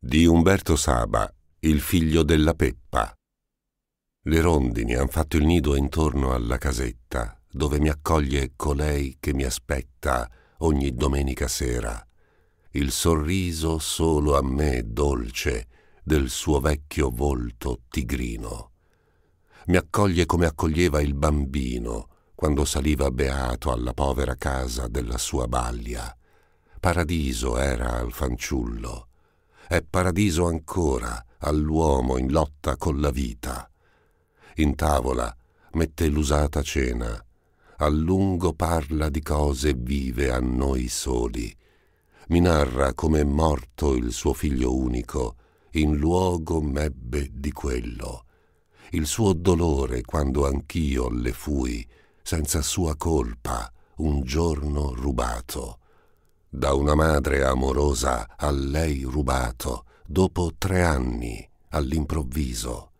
di Umberto Saba, il figlio della Peppa. Le rondini han fatto il nido intorno alla casetta, dove mi accoglie colei che mi aspetta ogni domenica sera. Il sorriso solo a me dolce del suo vecchio volto tigrino. Mi accoglie come accoglieva il bambino quando saliva beato alla povera casa della sua balia. Paradiso era al fanciullo è paradiso ancora all'uomo in lotta con la vita. In tavola mette l'usata cena, a lungo parla di cose vive a noi soli, mi narra come è morto il suo figlio unico, in luogo m'ebbe di quello, il suo dolore quando anch'io le fui, senza sua colpa, un giorno rubato da una madre amorosa a lei rubato, dopo tre anni, all'improvviso.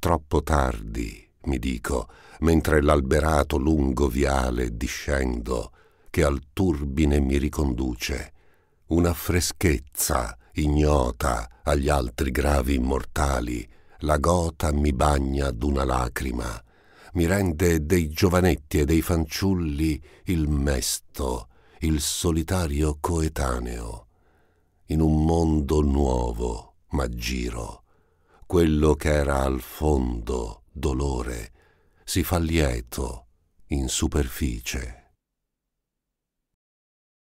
Troppo tardi, mi dico, mentre l'alberato lungo viale discendo, che al turbine mi riconduce. Una freschezza ignota agli altri gravi immortali, la gota mi bagna d'una lacrima, mi rende dei giovanetti e dei fanciulli il mesto, il solitario coetaneo, in un mondo nuovo, ma giro, quello che era al fondo dolore si fa lieto in superficie.